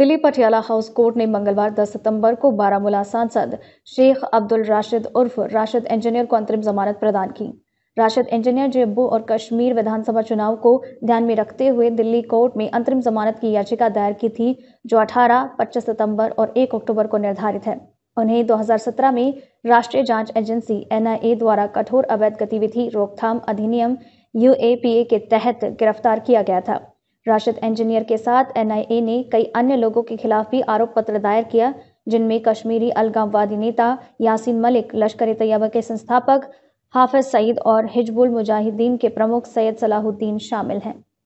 Delhi Patiala house court ने मंगलवार 10 सितंबर को बारामूला सांसद शेख अब्दुल राशिद उर्फ राशिद इंजीनियर को अंतरिम जमानत प्रदान की राशिद इंजीनियर जम्मू और कश्मीर विधानसभा चुनाव को ध्यान में रखते हुए दिल्ली कोर्ट में अंतरिम जमानत की याचिका दायर की थी जो 18, 25 सितंबर और 1 अक्टूबर को निर्धारित है उन्हें 2017 में राष्ट्रीय जांच एजेंसी एन द्वारा कठोर अवैध गतिविधि रोकथाम अधिनियम यू के तहत गिरफ्तार किया गया था राशिद इंजीनियर के साथ एनआईए ने कई अन्य लोगों के खिलाफ भी आरोप पत्र दायर किया जिनमें कश्मीरी अलगाववादी नेता यासीन मलिक लश्कर तैयबा के संस्थापक हाफिज सईद और हिजबुल मुजाहिदीन के प्रमुख सैयद सलाहुद्दीन शामिल हैं